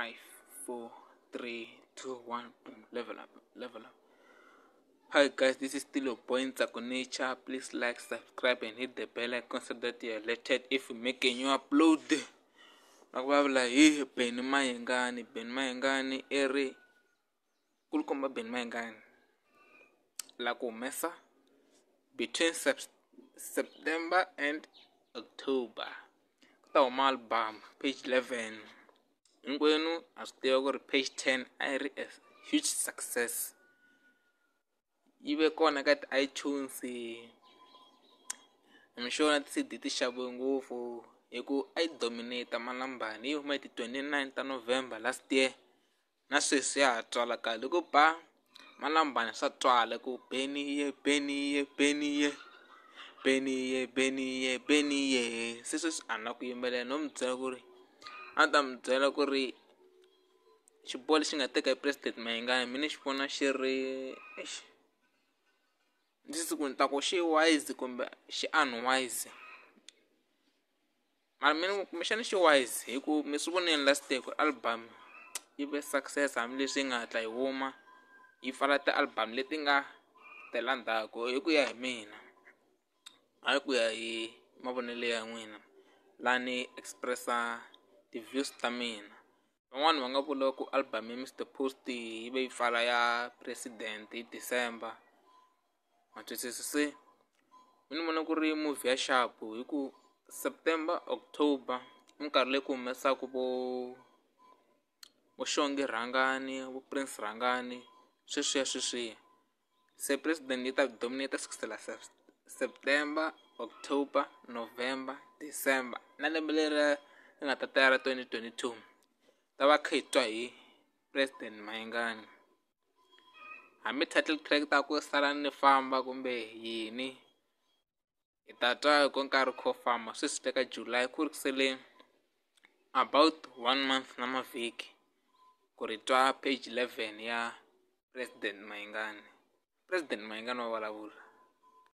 five, four, three, two, one. Boom. Level up. Level up. Hi guys, this is Tilo your boy Nature. Please like, subscribe, and hit the bell icon so that you are alerted if we make a new upload. Nakubavulela hi Ben Mayengani, Ben Mayengani i ri kulukomba Ben Mayengani la ku humesa between September and October ku ta huma album page 11 hinkwenu a swi tiva ku ri page ten a yi ri a huge success yi ve kona ka ti-itunes hi mixona ti-cd ti xaviwe ngopfu hi ku a yi dominata malambani yi huma hi ti 29 ta november last year na sweswi ya ha twala ka loko ba malambani swa twala ku beniye beniye beniye beniye beniye beniye se sweswi a na ku yimbelela no mi byela ku ri a ta mi byela ku ri xiboho lexi nga teka hi president mi ni xi vona xi ri exi ndzi siku ni ta ku xi wise kumbe xi unwise mara mina kumbexana xi wise hi ku mi swi vonini last day ku album yi ve success hambileswi yi nga hatla yi huma yi pfala ti-album leti nga tela ndzhaku hi ku ya hi mina hayi ku ya hi mavonelo ya n'wina lani expressa ti-views ta mina van'wani va nga vula ku album ya mr post yi va yi pfala ya president hi december ma twisisa se mi ni vona ku ri movhi ya xapu hi ku september october i minkarhi leyi ku humesaka vo vo xonge rhangani vo prince rhangani sweswiya sweswiya se president yi ta dominata sukusela september october november december na lembe leri ni nga ta tayara 2022 ta va khetwa hi president mayingani hambi title track ta ku sala ni famba kumbe yini hi ta twa hi ko nkarhi kho famba swi swi teka july ku ri se le about one month na mavhiki ku ri twa page 11 ya president mayingani president mayingani wa vulavula